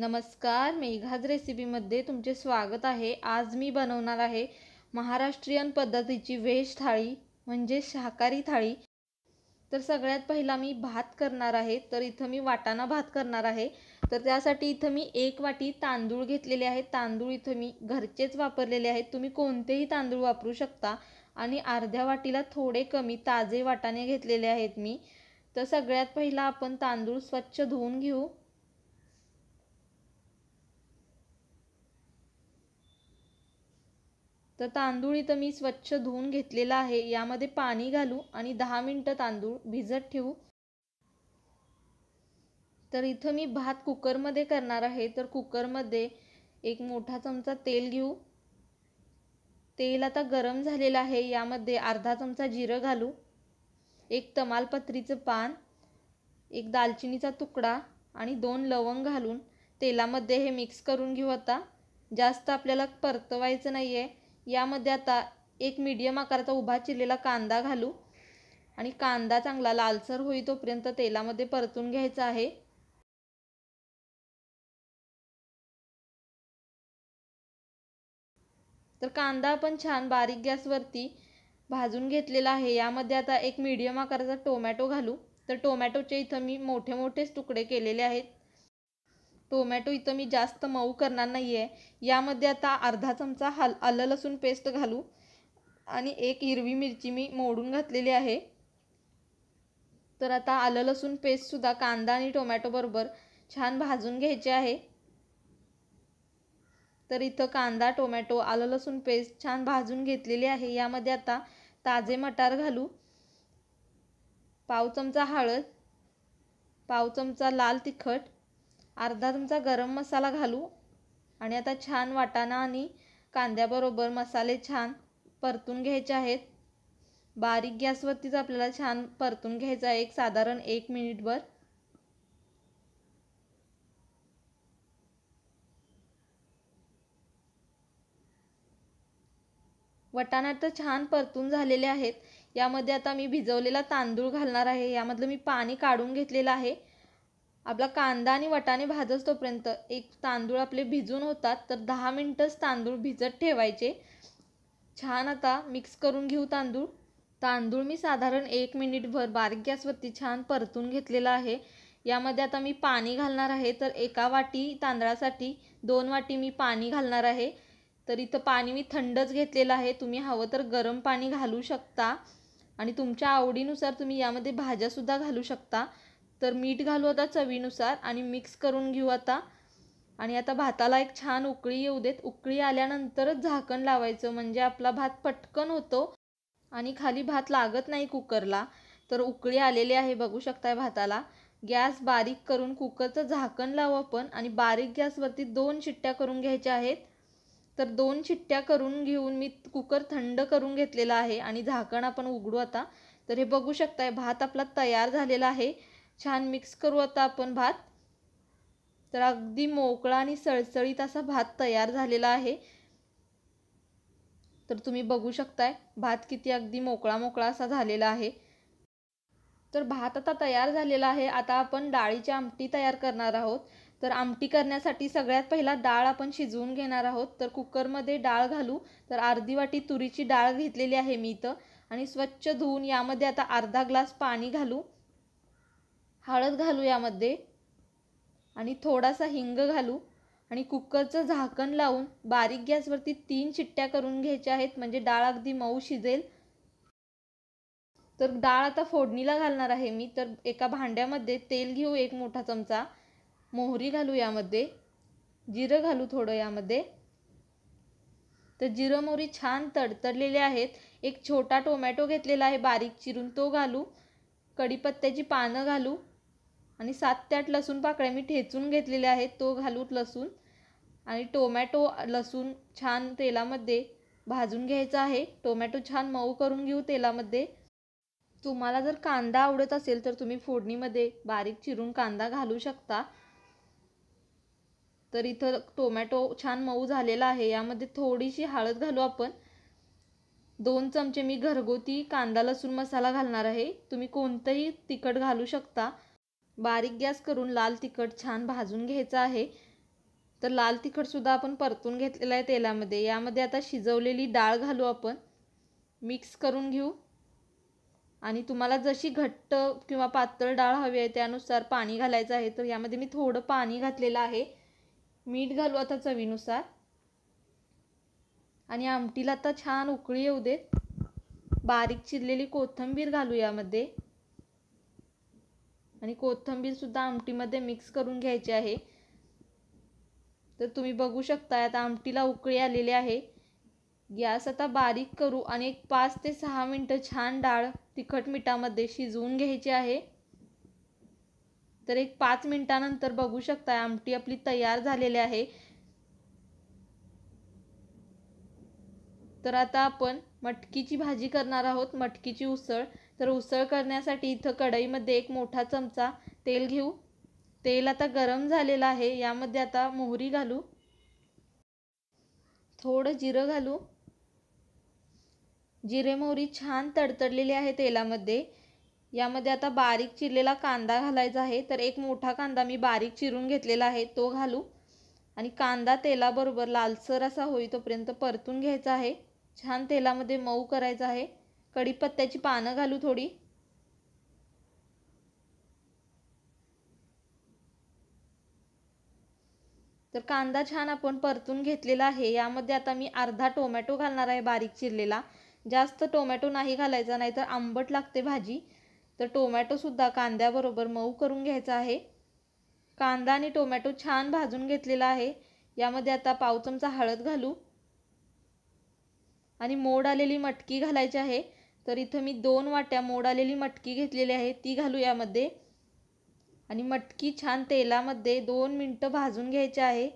नमस्कार मेघाज रेसिपीमध्ये तुमचे स्वागत आहे आज मी बनवणार आहे महाराष्ट्रीयन पद्धतीची व्हेज थाळी म्हणजे शाकाहारी थाळी तर सगळ्यात पहिला मी भात करणार आहे तर इथं मी वाटाणा भात करणार आहे तर त्यासाठी इथं मी एक वाटी तांदूळ घेतलेले आहे तांदूळ इथं मी घरचेच वापरलेले आहेत तुम्ही कोणतेही तांदूळ वापरू शकता आणि अर्ध्या वाटीला थोडे कमी ताजे वाटाणे घेतलेले आहेत मी तर सगळ्यात पहिला आपण तांदूळ स्वच्छ धुवून घेऊ तर तांदूळ इथं मी स्वच्छ धुवून घेतलेला आहे यामध्ये पाणी घालू आणि दहा मिनटं तांदूळ भिजत ठेवू तर इथं मी भात कुकरमध्ये करणार आहे तर कुकरमध्ये एक मोठा चमचा तेल घेऊ तेल आता गरम झालेलं आहे यामध्ये अर्धा चमचा जिरं घालू एक तमालपत्रीचं पान एक दालचिनीचा तुकडा आणि दोन लवंग घालून तेलामध्ये हे मिक्स करून घेऊ आता जास्त आपल्याला परतवायचं नाही आहे यामध्ये आता एक मीडियम आकाराचा उभा चिरलेला कांदा घालू आणि कांदा चांगला लालसर होई तोपर्यंत तेलामध्ये परतून घ्यायचा आहे तर कांदा आपण छान बारीक गॅसवरती भाजून घेतलेला आहे यामध्ये आता एक मीडियम आकाराचा टोमॅटो घालू तर टोमॅटोचे इथं मी मोठे मोठेच तुकडे केलेले आहेत टोमॅटो इथं मी जास्त मऊ करणार नाही आहे यामध्ये आता अर्धा चमचा हल आलं लसूण पेस्ट घालू आणि एक हिरवी मिरची मी मोडून घातलेली आहे तर आता आलं लसूण पेस्टसुद्धा कांदा आणि टोमॅटोबरोबर छान भाजून घ्यायचे आहे तर इथं कांदा टोमॅटो आलं लसूण पेस्ट छान भाजून घेतलेली आहे यामध्ये आता ताजे मटार घालू पाव चमचा हळद पाव चमचा लाल तिखट अर्धा चमचा गरम मसाला घालू आणि आता छान वाटाणा आणि कांद्याबरोबर मसाले छान परतून घ्यायचे आहेत बारीक गॅसवरतीच आपल्याला छान परतून घ्यायचं आहे एक साधारण एक मिनिटभर वटाणा तर छान परतून झालेले आहेत यामध्ये आता मी भिजवलेला तांदूळ घालणार आहे यामधलं मी पाणी काढून घेतलेलं आहे आपला कांदा आणि वटाने भाजच तोपर्यंत एक तांदूळ आपले भिजून होतात तर दहा मिनटंच तांदूळ भिजत ठेवायचे छान आता मिक्स करून घेऊ तांदूळ तांदूळ मी साधारण एक मिनिटभर बारीक गॅसवरती छान परतून घेतलेला आहे यामध्ये आता मी पाणी घालणार आहे तर एका वाटी तांदळासाठी दोन वाटी मी पाणी घालणार आहे तर इथं पाणी मी थंडच घेतलेलं आहे तुम्ही हवं तर गरम पाणी घालू शकता आणि तुमच्या आवडीनुसार तुम्ही यामध्ये भाज्यासुद्धा घालू शकता तर मीठ घालू आता चवीनुसार आणि मिक्स करून घेऊ आता आणि आता भाताला एक छान उकळी येऊ देत उकळी आल्यानंतरच झाकण लावायचं म्हणजे आपला भात पटकन होतो आणि खाली भात लागत नाही कुकरला तर उकळी आलेली आहे बघू शकताय भाताला गॅस बारीक करून कुकरचं झाकण लावू आपण आणि बारीक गॅसवरती दोन शिट्ट्या करून घ्यायच्या आहेत तर दोन शिट्ट्या करून घेऊन मी कुकर थंड करून घेतलेला आहे आणि झाकण आपण उघडू आता तर हे बघू शकताय भात आपला तयार झालेला आहे छान मिक्स करू आता आपण भात तर अगदी मोकळा आणि सळसळीत असा भात तयार झालेला आहे तर तुम्ही बघू शकताय भात किती अगदी मोकळा मोकळा असा झालेला आहे तर भात आता तयार झालेला आहे आता आपण डाळीची आमटी तयार करणार आहोत तर आमटी करण्यासाठी सगळ्यात पहिला डाळ आपण शिजवून घेणार आहोत तर कुकरमध्ये डाळ घालू तर अर्धी वाटी तुरीची डाळ घेतलेली आहे मी इथं आणि स्वच्छ धुवून यामध्ये आता अर्धा ग्लास पाणी घालू हळद घालू यामध्ये आणि थोडासा हिंग घालू आणि कुकरचं झाकण लावून बारीक गॅसवरती तीन चिट्ट्या करून घ्यायच्या आहेत म्हणजे डाळ अगदी मऊ शिजेल तर डाळ आता फोडणीला घालणार आहे मी तर एका भांड्यामध्ये तेल घेऊ एक मोठा चमचा मोहरी घालू यामध्ये जिरं घालू थोडं यामध्ये तर जिरं मोहरी छान तडतडलेले आहेत एक छोटा टोमॅटो घेतलेला आहे बारीक चिरून तो घालू कडीपत्त्याची पानं घालू आणि सात ते आठ लसूण पाकळ्या मी ठेचून घेतलेल्या आहेत तो घालू लसूण आणि टोमॅटो लसूण छान तेलामध्ये भाजून घ्यायचा आहे टोमॅटो छान मऊ करून घेऊ तेलामध्ये तुम्हाला जर कांदा आवडत असेल तर तुम्ही फोडणीमध्ये बारीक चिरून कांदा घालू शकता तर इथं टोमॅटो छान मऊ झालेला आहे यामध्ये थोडीशी हळद घालू आपण दोन चमचे मी घरगुती कांदा लसूण मसाला घालणार आहे तुम्ही कोणतंही तिखट घालू शकता बारीक गॅस करून लाल तिखट छान भाजून घ्यायचं आहे तर लाल तिखटसुद्धा आपण परतून घेतलेलं आहे तेलामध्ये यामध्ये आता शिजवलेली डाळ घालू आपण मिक्स करून घेऊ आणि तुम्हाला जशी घट्ट किंवा पातळ डाळ हवी आहे त्यानुसार पाणी घालायचं आहे तर यामध्ये मी थोडं पाणी घातलेलं आहे मीठ घालू आता चवीनुसार आणि आमटीला आता छान उकळी येऊ देत बारीक चिरलेली कोथिंबीर घालू यामध्ये आणि कोथंबीरसुद्धा आमटीमध्ये मिक्स करून घ्यायची आहे तर तुम्ही बघू शकता आता आमटीला उकळी आलेली आहे गॅस आता बारीक करू आणि एक पाच ते सहा मिनिट छान डाळ तिखट मिठामध्ये शिजवून घ्यायची आहे तर एक पाच मिनटानंतर बघू शकता आमटी आपली तयार झालेली आहे तर आता आपण मटकीची भाजी करणार आहोत मटकीची उसळ तर उसळ करण्यासाठी इथं कढईमध्ये एक मोठा चमचा तेल घेऊ तेल आता गरम झालेलं आहे यामध्ये आता मोहरी घालू थोडं जिरं घालू जिरे मोहरी छान तडतडलेली आहे तेलामध्ये यामध्ये आता बारीक चिरलेला कांदा घालायचा आहे तर एक मोठा कांदा मी बारीक चिरून घेतलेला आहे तो घालू आणि कांदा तेलाबरोबर लालसर असा होई तोपर्यंत परतून घ्यायचा आहे छान तेलामध्ये मऊ करायचा आहे कढीपत्त्याची पानं घालू थोडी तर कांदा छान आपण परतून घेतलेला आहे यामध्ये आता मी अर्धा टोमॅटो घालणार आहे बारीक चिरलेला जास्त टोमॅटो नाही घालायचा नाही तर आंबट लागते भाजी तर टोमॅटो सुद्धा कांद्याबरोबर मऊ करून घ्यायचा आहे कांदा आणि टोमॅटो छान भाजून घेतलेला आहे यामध्ये आता पाव चमचा हळद घालू आणि मोड आलेली मटकी घालायची आहे तर इथं मी दोन वाट्या मोड आलेली मटकी घेतलेली आहे ती घालू यामध्ये आणि मटकी छान तेलामध्ये दोन मिनटं भाजून घ्यायची आहे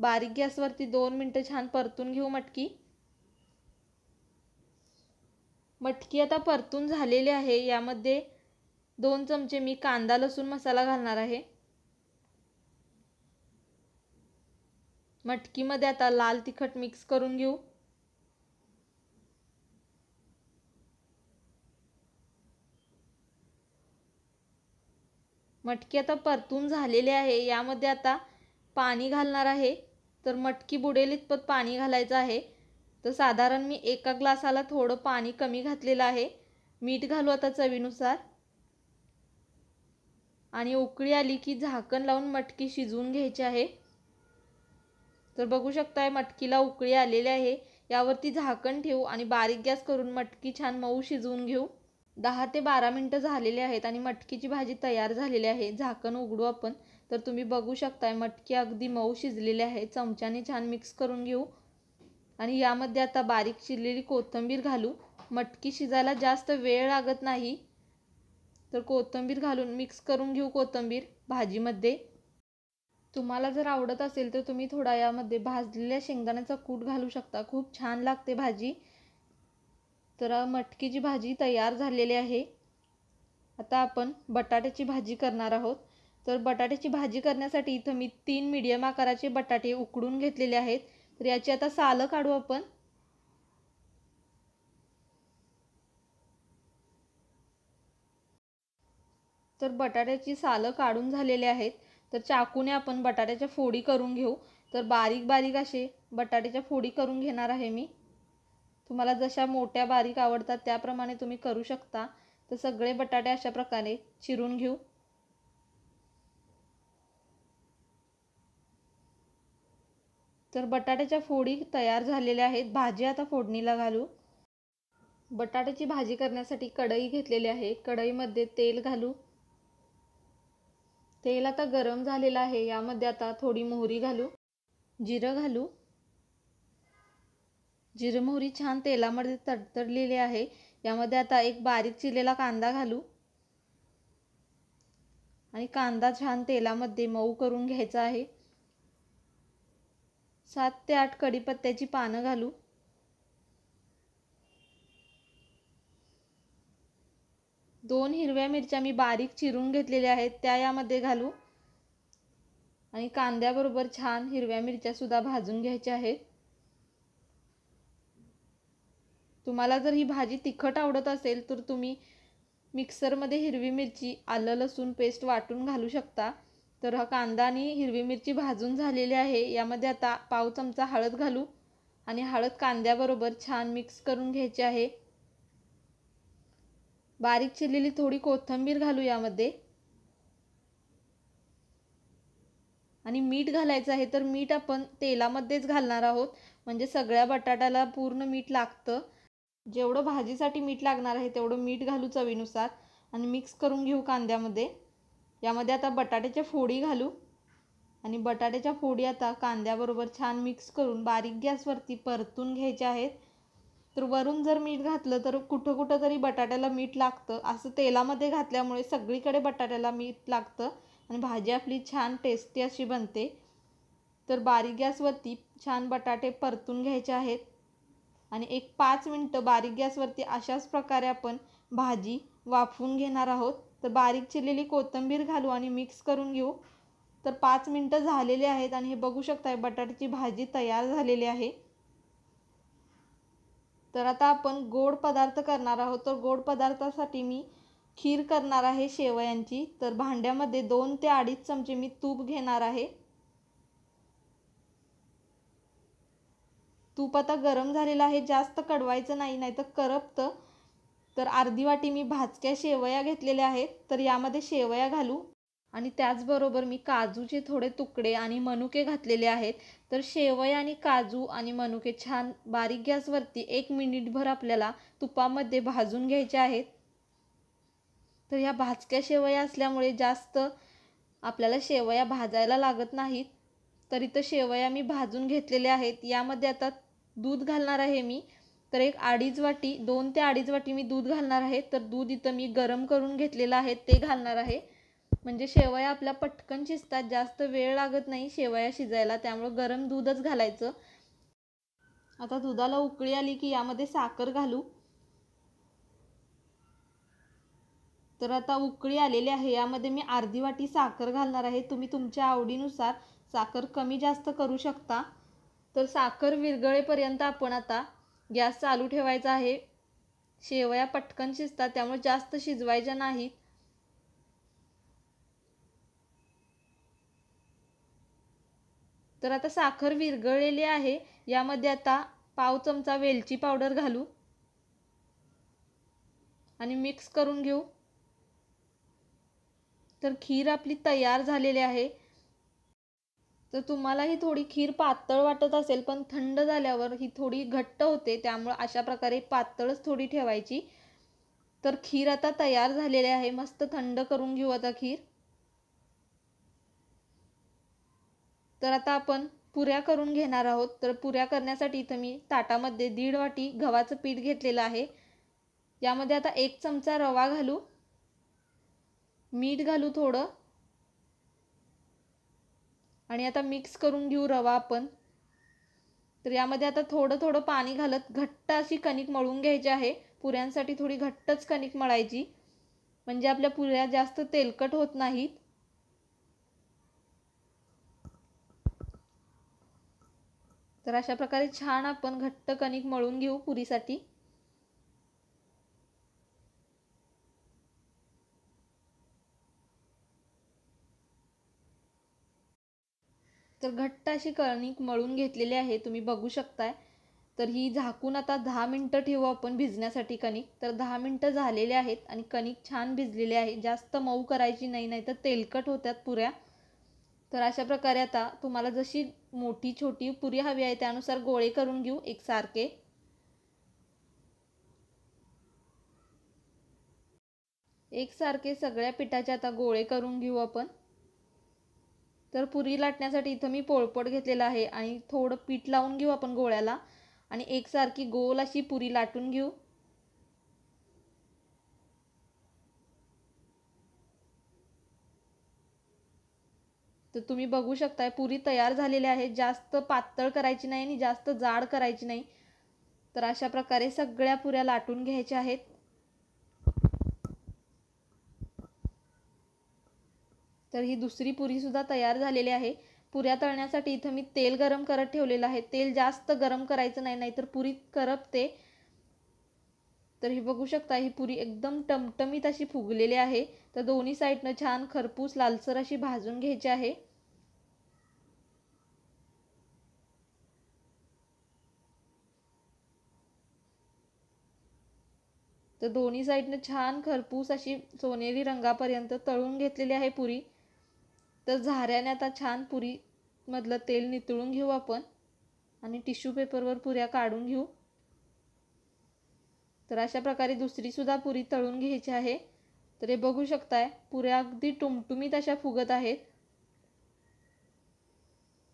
बारीक गॅसवरती दोन मिनटं छान परतून घेऊ मटकी मटकी आता परतून झालेली आहे यामध्ये दोन चमचे मी कांदा लसूण मसाला घालणार आहे मटकीमध्ये आता लाल तिखट मिक्स करून घेऊ मटकी आता परतून झालेली आहे यामध्ये आता पाणी घालणार आहे तर मटकी बुडेल इतपत पाणी घालायचं आहे तर साधारण मी एका ग्लासाला थोडं पाणी कमी घातलेलं आहे मीठ घालू आता चवीनुसार आणि उकळी आली की झाकण लावून मटकी शिजवून घ्यायची आहे तर बघू शकताय मटकीला उकळी आलेली आहे यावरती झाकण ठेवू आणि बारीक गॅस करून मटकी छान मऊ शिजवून घेऊ दहा ते बारा मिनटं झालेले आहेत आणि मटकीची भाजी तयार झालेली आहे झाकण उघडू आपण तर तुम्ही बघू शकताय मटकी अगदी मऊ शिजलेली आहे चमच्याने छान मिक्स करून घेऊ आणि यामध्ये आता बारीक चिरलेली कोथिंबीर घालू मटकी शिजायला जास्त वेळ लागत नाही तर कोथिंबीर घालून मिक्स करून घेऊ कोथिंबीर भाजीमध्ये तुम्हाला जर आवडत असेल तर तुम्ही थोडा यामध्ये भाजलेल्या शेंगदाण्याचा कूट घालू शकता खूप छान लागते भाजी तर मटकीची भाजी तयार झालेली आहे आता आपण बटाट्याची भाजी करणार आहोत तर बटाट्याची भाजी करण्यासाठी इथं मी तीन मीडियम आकाराचे बटाटे उकडून घेतलेले आहेत तर याची आता सालं काढू आपण तर बटाट्याची सालं काढून झालेले आहेत तर चाकूने आपण बटाट्याच्या फोडी करून घेऊ तर बारीक बारीक असे बटाट्याच्या फोडी करून घेणार आहे मी तुम्हाला जशा मोठ्या बारीक आवडतात त्याप्रमाणे तुम्ही करू शकता तर सगळे बटाटे अशा प्रकारे चिरून घेऊ तर बटाट्याच्या फोडी तयार झालेल्या आहेत भाजी आता फोडणीला घालू बटाट्याची भाजी करण्यासाठी कढई घेतलेली आहे कढईमध्ये तेल घालू तेल आता गरम झालेलं आहे यामध्ये आता थोडी मोहरी घालू जिरं घालू जिरमोहरी मोहरी छान तेलामध्ये तडतडलेली आहे यामध्ये आता एक बारीक चिरलेला कांदा घालू आणि कांदा छान तेलामध्ये मऊ करून घ्यायचा आहे सात ते आठ कढीपत्त्याची पानं घालू दोन हिरव्या मिरच्या मी बारीक चिरून घेतलेल्या आहेत त्या यामध्ये घालू आणि कांद्याबरोबर छान हिरव्या मिरच्या सुद्धा भाजून घ्यायच्या आहेत तुम्हाला जर ही भाजी तिखट आवडत असेल तर तुम्ही मिक्सरमध्ये हिरवी मिरची आलं लसूण पेस्ट वाटून घालू शकता तर हा कांदा आणि हिरवी मिरची भाजून झालेली आहे यामध्ये आता पाव चमचा हळद घालू आणि हळद कांद्याबरोबर छान मिक्स करून घ्यायची आहे बारीक चिरलेली थोडी कोथिंबीर घालू यामध्ये आणि मीठ घालायचं आहे तर मीठ आपण तेलामध्येच घालणार आहोत म्हणजे सगळ्या बटाट्याला पूर्ण मीठ लागतं जेवढं भाजीसाठी मीठ लागणार आहे तेवढं मीठ घालू चवीनुसार आणि मिक्स करून घेऊ कांद्यामध्ये यामध्ये आता बटाट्याच्या फोडी घालू आणि बटाट्याच्या फोडी आता कांद्याबरोबर छान मिक्स करून बारीक गॅसवरती परतून घ्यायच्या आहेत तर वरून जर मीठ घातलं तर कुठं कुठं तरी बटाट्याला मीठ लागतं असं तेलामध्ये घातल्यामुळे सगळीकडे बटाट्याला मीठ लागतं आणि भाजी आपली छान टेस्टी अशी बनते तर बारीक गॅसवरती छान बटाटे परतून घ्यायचे आहेत आणि एक पाच मिनटं बारीक गॅसवरती अशाच प्रकारे आपण भाजी वाफवून घेणार आहोत तर बारीक चिरलेली कोथिंबीर घालू आणि मिक्स करून घेऊ तर पाच मिनटं झालेली आहेत आणि हे बघू शकताय बटाट्याची भाजी तयार झालेली आहे तर आता आपण गोड पदार्थ करणार आहोत तर गोड पदार्थासाठी मी खीर करणार आहे शेवयांची तर भांड्यामध्ये दोन ते अडीच चमचे मी तूप घेणार आहे तूप आता गरम झालेलं आहे जास्त कडवायचं नाही नाही तर करपतं तर अर्धी वाटी मी भाजक्या शेवया घेतलेल्या आहेत तर यामध्ये शेवया घालू आणि त्याचबरोबर मी काजूचे थोडे तुकडे आणि मनुके घातलेले आहेत तर शेवया आणि काजू आणि मनुके छान बारीक गॅसवरती एक मिनिटभर आपल्याला तुपामध्ये भाजून घ्यायचे आहेत तर ह्या भाजक्या शेवया असल्यामुळे जास्त आपल्याला शेवया भाजायला लागत नाहीत तर इथं शेवया मी भाजून घेतलेल्या आहेत यामध्ये आता दूध घालणार आहे मी तर एक अडीच वाटी दोन ते अडीच वाटी मी दूध घालणार आहे तर दूध इथं मी गरम करून घेतलेलं आहे ते घालणार आहे म्हणजे शेवया आपल्या पटकन शिजतात जास्त वेळ लागत नाही शेवया शिजायला त्यामुळे गरम दूधच घालायचं आता दुधाला उकळी आली की यामध्ये साखर घालू तर आता उकळी आलेली आहे यामध्ये मी अर्धी वाटी साखर घालणार आहे तुम्ही तुमच्या आवडीनुसार साखर कमी जास्त करू शकता तर साखर विरगळेपर्यंत आपण आता गॅस चालू ठेवायचा आहे शेवया पटकन शिजतात त्यामुळे जास्त शिजवायच्या नाहीत तर आता साखर विरगळलेली आहे यामध्ये आता पाव चमचा वेलची पावडर घालू आणि मिक्स करून घेऊ तर खीर आपली तयार झालेली आहे तर तुम्हाला ही थोडी खीर पातळ वाटत असेल पण थंड झाल्यावर ही थोडी घट्ट होते त्यामुळे अशा प्रकारे पातळच थोडी ठेवायची तर खीर आता तयार झालेली आहे मस्त थंड करून घेऊ आता खीर तर आता आपण पुऱ्या करून घेणार आहोत तर पुऱ्या करण्यासाठी इथं मी ताटामध्ये दीड वाटी गव्हाचं पीठ घेतलेलं आहे यामध्ये आता एक चमचा रवा घालू मीठ घालू थोडं आणि आता मिक्स करून घेऊ रवा आपण तर यामध्ये आता थोडं थोडं पाणी घालत घट्ट अशी कणिक मळून घ्यायची आहे पुऱ्यांसाठी थोडी घट्टच कणिक मळायची म्हणजे आपल्या पुऱ्या जास्त तेलकट होत नाहीत तर अशा प्रकारे छान आपण घट्ट कणिक मळून घेऊ पुरीसाठी तर घट्ट अशी कणिक मळून घेतलेली आहे तुम्ही बघू शकताय तर ही झाकून आता दहा मिनटं ठेवू आपण भिजण्यासाठी कणिक तर दहा मिनटं झालेले आहेत आणि कणिक छान भिजलेले आहे जास्त मऊ करायची नाही नाही तर तेलकट होत्यात पुऱ्या तर अशा प्रकारे आता तुम्हाला जशी मोठी छोटी पुरी हवी आहे त्यानुसार गोळे करून घेऊ एक एक एकसारखे सगळ्या पिठाचे आता गोळे करून घेऊ आपण तर पुरी लाटण्यासाठी इथं मी पोळपट घेतलेला आहे आणि थोडं पीठ लावून घेऊ आपण गोळ्याला आणि एकसारखी गोल अशी पुरी लाटून घेऊ तर तुम्ही बघू शकताय पुरी तयार झालेली आहे जास्त पातळ करायची नाही आणि जास्त जाड करायची नाही तर अशा प्रकारे सगळ्या पुऱ्या लाटून घ्यायच्या आहेत तर ही दुसरी पुरी सुद्धा तयार झालेली आहे पुऱ्या तळण्यासाठी इथं मी तेल गरम करत ठेवलेलं आहे तेल जास्त गरम करायचं नाही नाहीतर पुरी करपते तर हे बघू शकता ही पुरी एकदम टमटमीत अशी फुगलेली आहे तर दोन्ही साईडनं छान खरपूस लालसर अशी भाजून घ्यायची आहे तर दोन्ही साईडनं छान खरपूस अशी सोनेरी रंगापर्यंत तळून घेतलेली आहे पुरी तर झाऱ्याने आता छान पुरी मधलं तेल नितळून घेऊ आपण आणि टिश्यू पेपरवर पुऱ्या काढून घेऊ तर अशा प्रकारे दुसरीसुद्धा पुरी तळून घ्यायची आहे तर हे बघू शकताय पुऱ्या अगदी टुमटुमीत अशा फुगत आहेत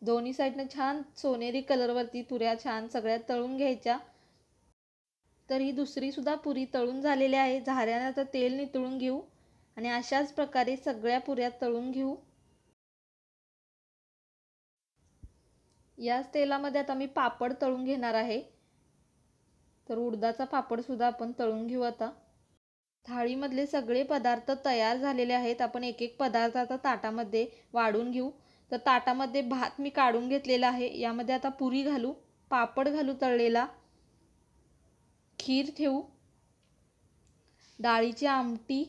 दोन्ही साइडने छान सोनेरी कलरवरती पुऱ्या छान सगळ्या तळून घ्यायच्या तर ही दुसरीसुद्धा पुरी तळून झालेली आहे झाऱ्याने आता तेल नितळून घेऊ आणि अशाच प्रकारे सगळ्या पुऱ्या तळून घेऊ याच तेलामध्ये आता मी पापड तळून घेणार आहे तर उडदाचा पापडसुद्धा आपण तळून घेऊ आता थाळीमधले सगळे पदार्थ तयार झालेले आहेत आपण एक एक पदार्थ आता ताटामध्ये वाढून घेऊ तर ताटामध्ये भात मी काढून घेतलेला आहे यामध्ये आता पुरी घालू पापड घालू तळलेला खीर ठेवू डाळीची आमटी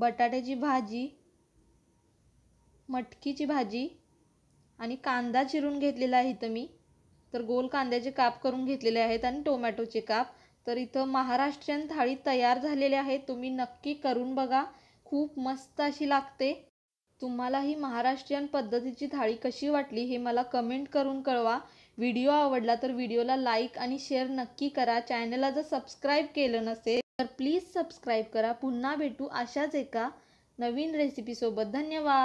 बटाट्याची भाजी मटकीची भाजी आणि कांदा चिरून घेतलेला आहे इथं मी तर गोल कांद्याचे काप करून घेतलेले आहेत आणि टोमॅटोचे काप तर इथं महाराष्ट्रीयन थाळी तयार झालेली आहे तुम्ही नक्की करून बघा खूप मस्त अशी लागते तुम्हाला ही महाराष्ट्रीयन पद्धतीची थाळी कशी वाटली हे मला कमेंट करून कळवा व्हिडिओ आवडला तर व्हिडिओला लाईक आणि शेअर नक्की करा चॅनलला जर सबस्क्राईब केलं नसेल तर प्लीज सबस्क्राईब करा पुन्हा भेटू अशाच एका नवीन रेसिपीसोबत धन्यवाद